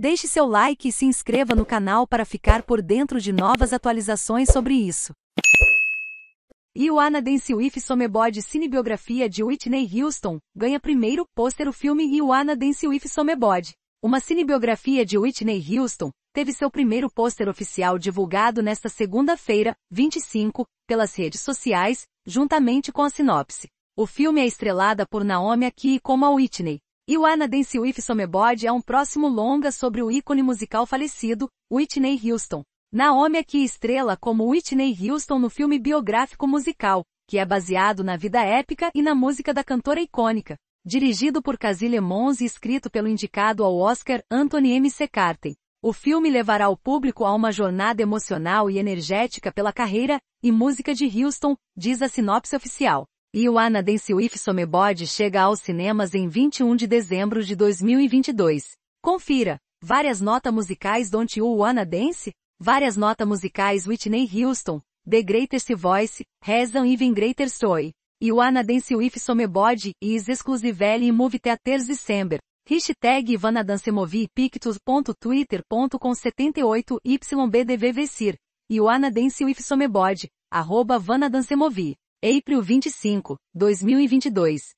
Deixe seu like e se inscreva no canal para ficar por dentro de novas atualizações sobre isso. Iwana Dance With Somebody Cinebiografia de Whitney Houston ganha primeiro pôster o filme Iwana Dance With Somebody. Uma cinebiografia de Whitney Houston teve seu primeiro pôster oficial divulgado nesta segunda-feira, 25, pelas redes sociais, juntamente com a sinopse. O filme é estrelada por Naomi Aki como a Whitney, e o Anna with Somebody é um próximo longa sobre o ícone musical falecido, Whitney Houston. Naomi aqui é estrela como Whitney Houston no filme biográfico musical, que é baseado na vida épica e na música da cantora icônica. Dirigido por Casile Mons e escrito pelo indicado ao Oscar Anthony M. C. Carten. O filme levará o público a uma jornada emocional e energética pela carreira e música de Houston, diz a sinopse oficial. Ioana Dance with Somebody chega aos cinemas em 21 de dezembro de 2022. Confira! Várias notas musicais Don't You Wanna Dance? Várias notas musicais Whitney Houston, The Greatest Voice, Has Even Greater Story. Ioana Dance with Somebody is exclusively in Movie Theaters December. Hashtag Ivana Dancemovi pictus.twitter.com 78 ybdvvcir. Ioana Dance with Somebody, arroba Vana Dancemovi. April 25, 2022.